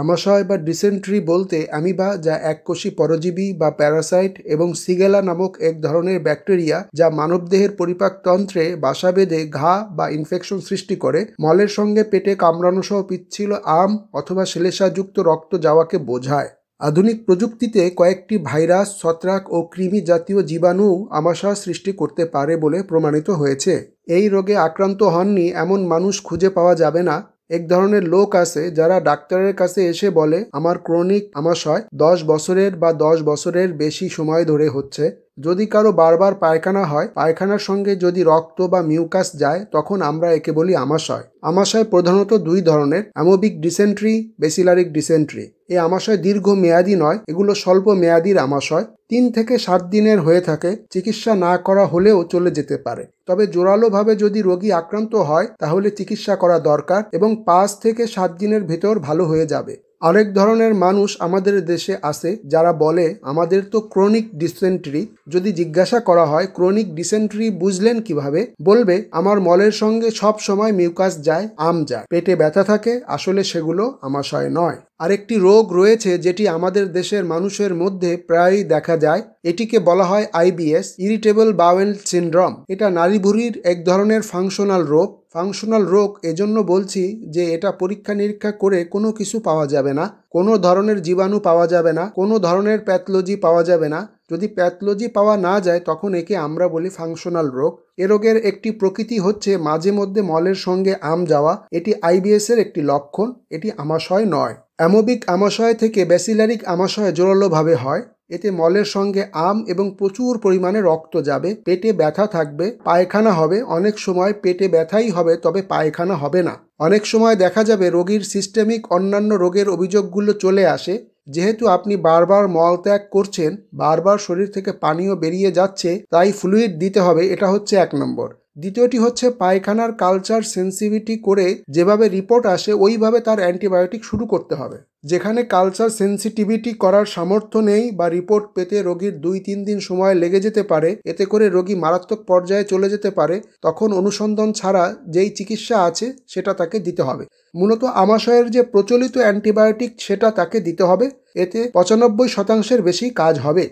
আমাশয় বা ডিসেন্ট্রি বলতে আমিবা যা এককোষী পরজীবী বা প্যারাসাইট এবং সিগেলা নামক এক ধরনের ব্যাকটেরিয়া যা মানবদেহের পরিপাকতন্ত্রে বাসা বেঁধে ঘা বা ইনফেকশন সৃষ্টি করে মলের সঙ্গে পেটে কামড়ানো সহ পিচ্ছিল আম অথবা শ্লেষাযুক্ত রক্ত যাওয়াকে বোঝায় আধুনিক প্রযুক্তিতে কয়েকটি ভাইরাস ছত্রাক ও কৃমি জাতীয় জীবাণু আমাশয় সৃষ্টি করতে পারে বলে প্রমাণিত হয়েছে এই রোগে আক্রান্ত হননি এমন মানুষ খুঁজে পাওয়া যাবে না এক ধরনের লোক আছে যারা ডাক্তারের কাছে এসে বলে আমার ক্রনিক আমাশয় দশ বছরের বা দশ বছরের বেশি সময় ধরে হচ্ছে যদি কারো বারবার পায়খানা হয় পায়খানার সঙ্গে যদি রক্ত বা মিউকাস যায় তখন আমরা একে বলি আমাশয় আমাশয় প্রধানত দুই ধরনের অ্যামোবিক ডিসেন্ট্রি বেসিলারিক ডিসেন্ট্রি এই আমাশয় দীর্ঘ মেয়াদি নয় এগুলো স্বল্প মেয়াদির আমাশয় তিন থেকে সাত দিনের হয়ে থাকে চিকিৎসা না করা হলেও চলে যেতে পারে তবে জোরালোভাবে যদি রোগী আক্রান্ত হয় তাহলে চিকিৎসা করা দরকার এবং পাঁচ থেকে সাত দিনের ভেতর ভালো হয়ে যাবে আরেক ধরনের মানুষ আমাদের দেশে আসে যারা বলে আমাদের তো ক্রনিক ডিসেন্ট্রি যদি জিজ্ঞাসা করা হয় ক্রনিক ডিসেন্ট্রি বুঝলেন কিভাবে বলবে আমার মলের সঙ্গে সব সময় মিউকাস যায় আম যায় পেটে ব্যথা থাকে আসলে সেগুলো আমাশয় নয় আরেকটি রোগ রয়েছে যেটি আমাদের দেশের মানুষের মধ্যে প্রায়ই দেখা যায় এটিকে বলা হয় আইবিএস ইরিটেবল বাওয়েল সিন্ড্রম এটা নারীভুরির এক ধরনের ফাংশনাল রোগ ফাংশনাল রোগ এজন্য বলছি যে এটা পরীক্ষা নিরীক্ষা করে কোনো কিছু পাওয়া যাবে না কোনো ধরনের জীবাণু পাওয়া যাবে না কোনো ধরনের প্যাথোলজি পাওয়া যাবে না যদি প্যাথলজি পাওয়া না যায় তখন একে আমরা বলি ফাংশনাল রোগ এ রোগের একটি প্রকৃতি হচ্ছে মাঝে মধ্যে মলের সঙ্গে আম যাওয়া এটি আইবিএস এর একটি লক্ষণ এটি আমাশয় নয় অ্যামোবিক আমাশয় থেকে ব্যাসিলারিক আমাশয় জোরালোভাবে হয় এতে মলের সঙ্গে আম এবং প্রচুর পরিমাণে রক্ত যাবে পেটে ব্যথা থাকবে পায়খানা হবে অনেক সময় পেটে ব্যথাই হবে তবে পায়খানা হবে না অনেক সময় দেখা যাবে রোগীর সিস্টেমিক অন্যান্য রোগের অভিযোগগুলো চলে আসে যেহেতু আপনি বারবার মল ত্যাগ করছেন বারবার শরীর থেকে পানীয় বেরিয়ে যাচ্ছে তাই ফ্লুইড দিতে হবে এটা হচ্ছে এক নম্বর দ্বিতীয়টি হচ্ছে পায়খানার কালচার সেন্সিভিটি করে যেভাবে রিপোর্ট আসে ওইভাবে তার অ্যান্টিবায়োটিক শুরু করতে হবে যেখানে কালচার সেন্সিটিভিটি করার সামর্থ্য নেই বা রিপোর্ট পেতে রোগীর দুই তিন দিন সময় লেগে যেতে পারে এতে করে রোগী মারাত্মক পর্যায়ে চলে যেতে পারে তখন অনুসন্ধান ছাড়া যেই চিকিৎসা আছে সেটা তাকে দিতে হবে মূলত আমাশয়ের যে প্রচলিত অ্যান্টিবায়োটিক সেটা তাকে দিতে হবে এতে পঁচানব্বই শতাংশের বেশি কাজ হবে